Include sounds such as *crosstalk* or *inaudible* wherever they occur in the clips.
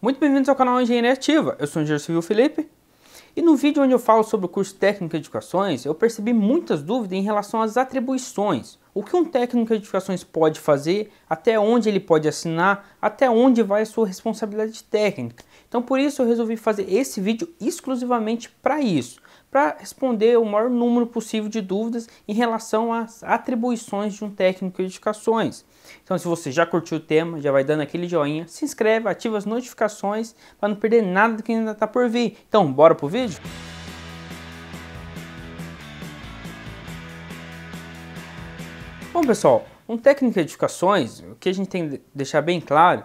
Muito bem-vindos ao canal Engenharia Ativa, eu sou o engenheiro civil Felipe e no vídeo onde eu falo sobre o curso técnico de educações eu percebi muitas dúvidas em relação às atribuições, o que um técnico de edificações pode fazer, até onde ele pode assinar, até onde vai a sua responsabilidade técnica. Então por isso eu resolvi fazer esse vídeo exclusivamente para isso, para responder o maior número possível de dúvidas em relação às atribuições de um técnico de edificações. Então se você já curtiu o tema, já vai dando aquele joinha, se inscreve, ativa as notificações para não perder nada do que ainda está por vir. Então bora pro vídeo? Bom, pessoal, um técnico de edificações, o que a gente tem que deixar bem claro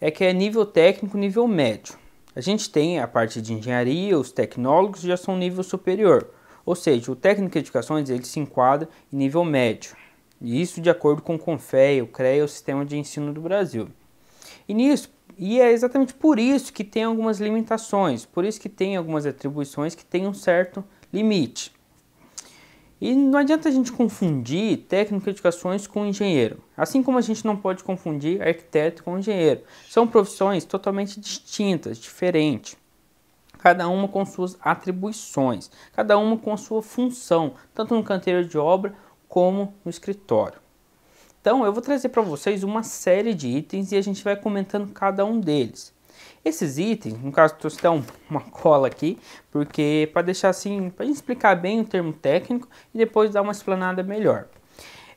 é que é nível técnico, nível médio. A gente tem a parte de engenharia, os tecnólogos já são nível superior. Ou seja, o técnico de edificações ele se enquadra em nível médio. E isso de acordo com o CONFEI, o CREA, o Sistema de Ensino do Brasil. E, nisso, e é exatamente por isso que tem algumas limitações, por isso que tem algumas atribuições que tem um certo limite. E não adianta a gente confundir técnico de edificações com engenheiro, assim como a gente não pode confundir arquiteto com engenheiro. São profissões totalmente distintas, diferentes. Cada uma com suas atribuições, cada uma com sua função, tanto no canteiro de obra como no escritório. Então, eu vou trazer para vocês uma série de itens e a gente vai comentando cada um deles. Esses itens, no caso, trouxe até uma cola aqui, porque para deixar assim, para explicar bem o termo técnico e depois dar uma explanada melhor.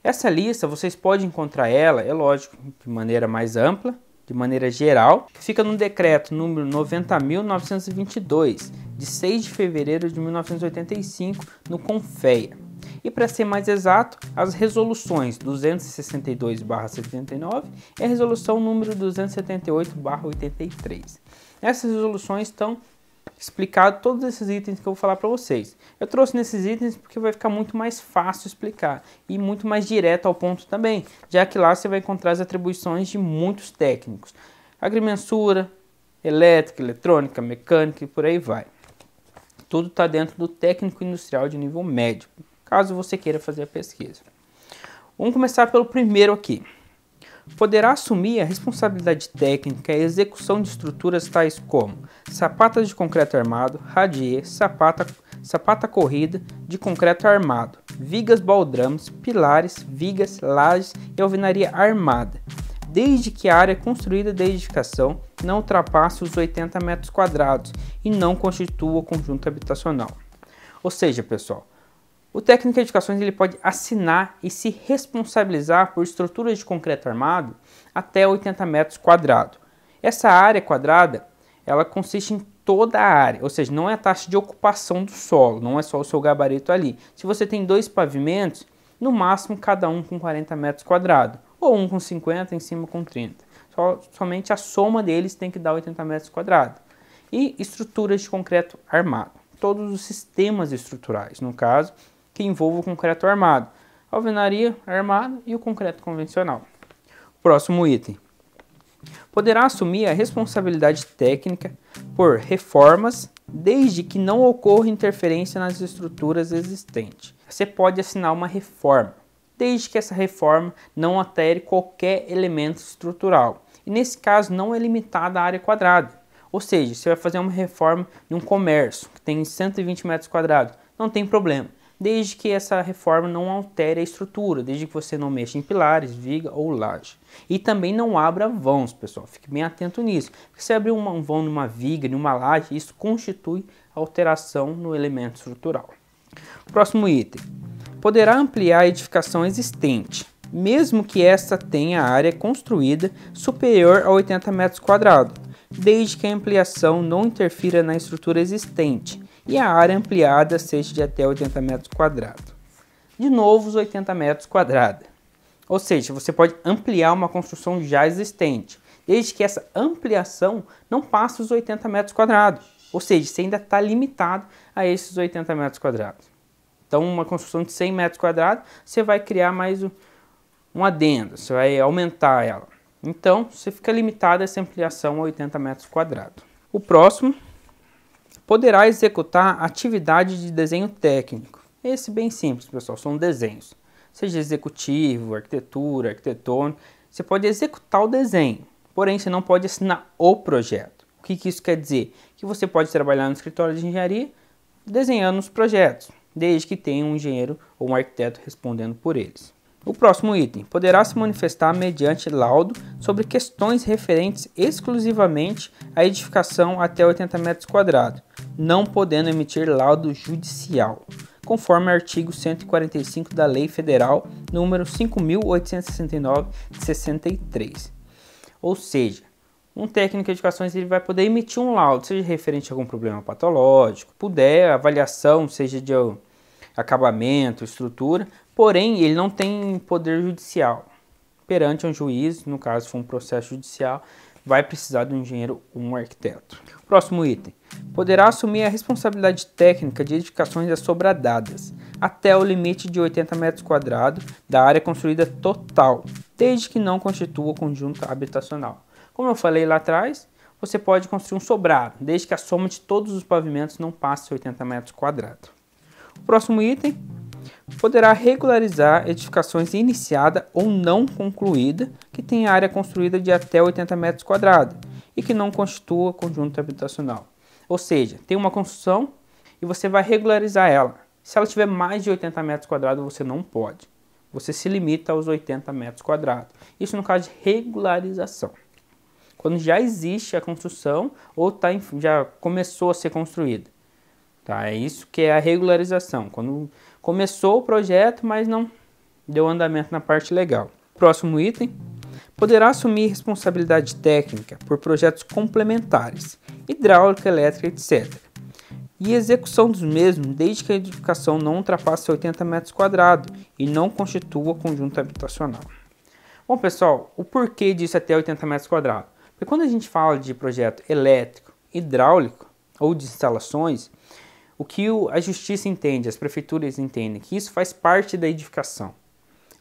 Essa lista vocês podem encontrar ela, é lógico, de maneira mais ampla, de maneira geral, fica no decreto número 90.922, de 6 de fevereiro de 1985, no Confeia. E para ser mais exato, as resoluções 262/79 e a resolução número 278/83. Nessas resoluções estão explicados todos esses itens que eu vou falar para vocês. Eu trouxe nesses itens porque vai ficar muito mais fácil explicar e muito mais direto ao ponto também, já que lá você vai encontrar as atribuições de muitos técnicos. Agrimensura, elétrica, eletrônica, mecânica e por aí vai. Tudo está dentro do técnico industrial de nível médio caso você queira fazer a pesquisa. Vamos começar pelo primeiro aqui. Poderá assumir a responsabilidade técnica e execução de estruturas tais como sapatas de concreto armado, radier, sapata, sapata corrida de concreto armado, vigas baldrames, pilares, vigas, lajes e alvenaria armada, desde que a área construída de edificação não ultrapasse os 80 metros quadrados e não constitua o conjunto habitacional. Ou seja, pessoal, o técnico de edificações ele pode assinar e se responsabilizar por estruturas de concreto armado até 80 metros quadrados. Essa área quadrada ela consiste em toda a área, ou seja, não é a taxa de ocupação do solo, não é só o seu gabarito ali. Se você tem dois pavimentos, no máximo cada um com 40 metros quadrados, ou um com 50 em cima com 30. Só, somente a soma deles tem que dar 80 metros quadrados. E estruturas de concreto armado, todos os sistemas estruturais, no caso, que envolva o concreto armado, alvenaria armada e o concreto convencional. Próximo item. Poderá assumir a responsabilidade técnica por reformas desde que não ocorra interferência nas estruturas existentes. Você pode assinar uma reforma, desde que essa reforma não altere qualquer elemento estrutural. E nesse caso não é limitada a área quadrada. Ou seja, você vai fazer uma reforma de um comércio que tem 120 metros quadrados, não tem problema desde que essa reforma não altere a estrutura, desde que você não mexa em pilares, viga ou laje. E também não abra vãos, pessoal, fique bem atento nisso. Porque se abrir um vão numa viga, numa laje, isso constitui alteração no elemento estrutural. Próximo item. Poderá ampliar a edificação existente, mesmo que esta tenha área construída superior a 80 metros quadrados, desde que a ampliação não interfira na estrutura existente, e a área ampliada seja de até 80 metros quadrados. De novo, os 80 metros quadrados. Ou seja, você pode ampliar uma construção já existente, desde que essa ampliação não passe os 80 metros quadrados. Ou seja, você ainda está limitado a esses 80 metros quadrados. Então, uma construção de 100 metros quadrados, você vai criar mais um adendo, você vai aumentar ela. Então, você fica limitado a essa ampliação a 80 metros quadrados. O próximo poderá executar atividade de desenho técnico. Esse bem simples, pessoal, são desenhos. Seja executivo, arquitetura, arquitetônico, você pode executar o desenho, porém você não pode assinar o projeto. O que, que isso quer dizer? Que você pode trabalhar no escritório de engenharia desenhando os projetos, desde que tenha um engenheiro ou um arquiteto respondendo por eles. O próximo item poderá se manifestar mediante laudo sobre questões referentes exclusivamente à edificação até 80 metros quadrados, não podendo emitir laudo judicial, conforme o artigo 145 da Lei Federal número 5869 de 63. Ou seja, um técnico de edificações ele vai poder emitir um laudo, seja referente a algum problema patológico, puder avaliação, seja de acabamento, estrutura, porém ele não tem poder judicial. Perante um juiz, no caso for um processo judicial, vai precisar de um engenheiro ou um arquiteto. Próximo item. Poderá assumir a responsabilidade técnica de edificações assobradadas até o limite de 80 metros quadrados da área construída total, desde que não constitua conjunto habitacional. Como eu falei lá atrás, você pode construir um sobrado, desde que a soma de todos os pavimentos não passe 80 metros quadrados. Próximo item, poderá regularizar edificações iniciada ou não concluída que tenha área construída de até 80 metros quadrados e que não constitua conjunto habitacional. Ou seja, tem uma construção e você vai regularizar ela. Se ela tiver mais de 80 metros quadrados, você não pode. Você se limita aos 80 metros quadrados. Isso no caso de regularização. Quando já existe a construção ou tá já começou a ser construída. Tá? É isso que é a regularização. Quando começou o projeto, mas não deu andamento na parte legal. Próximo item. Poderá assumir responsabilidade técnica por projetos complementares, hidráulica, elétrica, etc. E execução dos mesmos desde que a edificação não ultrapasse 80 metros quadrados e não constitua conjunto habitacional. Bom pessoal, o porquê disso até 80 metros quadrados? Porque quando a gente fala de projeto elétrico, hidráulico ou de instalações, o que a justiça entende, as prefeituras entendem, que isso faz parte da edificação.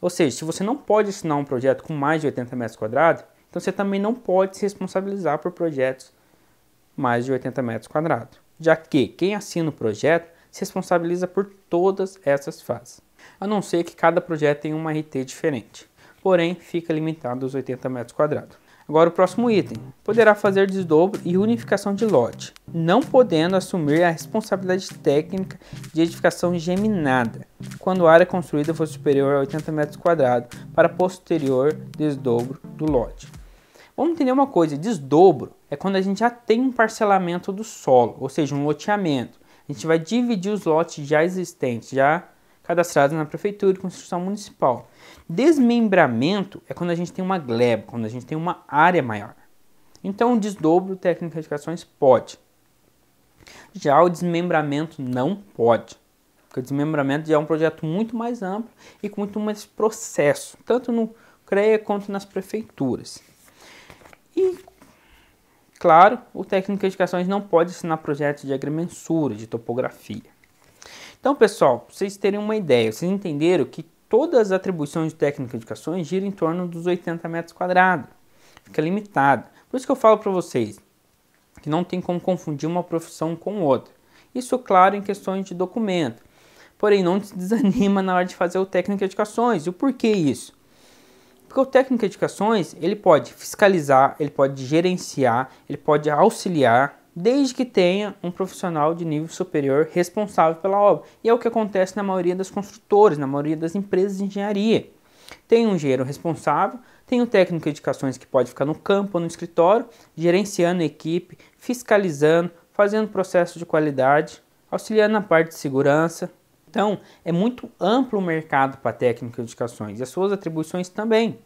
Ou seja, se você não pode assinar um projeto com mais de 80 metros quadrados, então você também não pode se responsabilizar por projetos mais de 80 metros quadrados, já que quem assina o projeto se responsabiliza por todas essas fases, a não ser que cada projeto tenha uma RT diferente, porém fica limitado aos 80 metros quadrados. Agora o próximo item. Poderá fazer desdobro e unificação de lote, não podendo assumir a responsabilidade técnica de edificação geminada, quando a área construída for superior a 80 metros quadrados para posterior desdobro do lote. Vamos entender uma coisa, desdobro é quando a gente já tem um parcelamento do solo, ou seja, um loteamento. A gente vai dividir os lotes já existentes, já cadastradas na prefeitura e construção municipal. Desmembramento é quando a gente tem uma gleba, quando a gente tem uma área maior. Então, o desdobro técnico de edificações pode. Já o desmembramento não pode. Porque o desmembramento já é um projeto muito mais amplo e com muito mais processo, tanto no CREA quanto nas prefeituras. E, claro, o técnico de edificações não pode assinar projetos de agrimensura, de topografia. Então, pessoal, para vocês terem uma ideia, vocês entenderam que todas as atribuições de técnica de educações giram em torno dos 80 metros quadrados. Fica limitado. Por isso que eu falo para vocês que não tem como confundir uma profissão com outra. Isso, claro, em questões de documento. Porém, não se *laughs* desanima na hora de fazer o técnico de educações. E o porquê isso? Porque o técnico de educações, ele pode fiscalizar, ele pode gerenciar, ele pode auxiliar, desde que tenha um profissional de nível superior responsável pela obra. E é o que acontece na maioria das construtoras, na maioria das empresas de engenharia. Tem um engenheiro responsável, tem um técnico de indicações que pode ficar no campo ou no escritório, gerenciando a equipe, fiscalizando, fazendo processo de qualidade, auxiliando na parte de segurança. Então, é muito amplo o mercado para técnico de indicações e as suas atribuições também.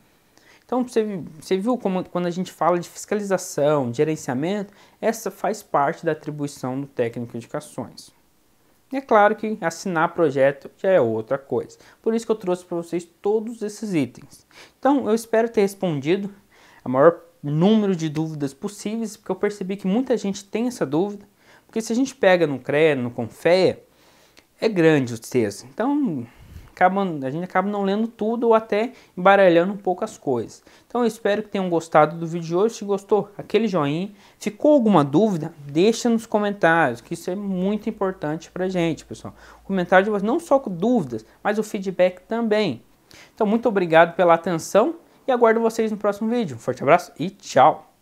Então, você, você viu como quando a gente fala de fiscalização, de gerenciamento, essa faz parte da atribuição do técnico de indicações. E é claro que assinar projeto já é outra coisa. Por isso que eu trouxe para vocês todos esses itens. Então, eu espero ter respondido a maior número de dúvidas possíveis, porque eu percebi que muita gente tem essa dúvida. Porque se a gente pega no CRE, no CONFEA, é grande o texto. Então, acaba, a gente acaba não lendo tudo ou até embaralhando um pouco as coisas. Então eu espero que tenham gostado do vídeo de hoje. Se gostou, aquele joinha. Ficou alguma dúvida? Deixa nos comentários, que isso é muito importante para gente, pessoal. comentário de vocês, não só com dúvidas, mas o feedback também. Então muito obrigado pela atenção e aguardo vocês no próximo vídeo. Um forte abraço e tchau!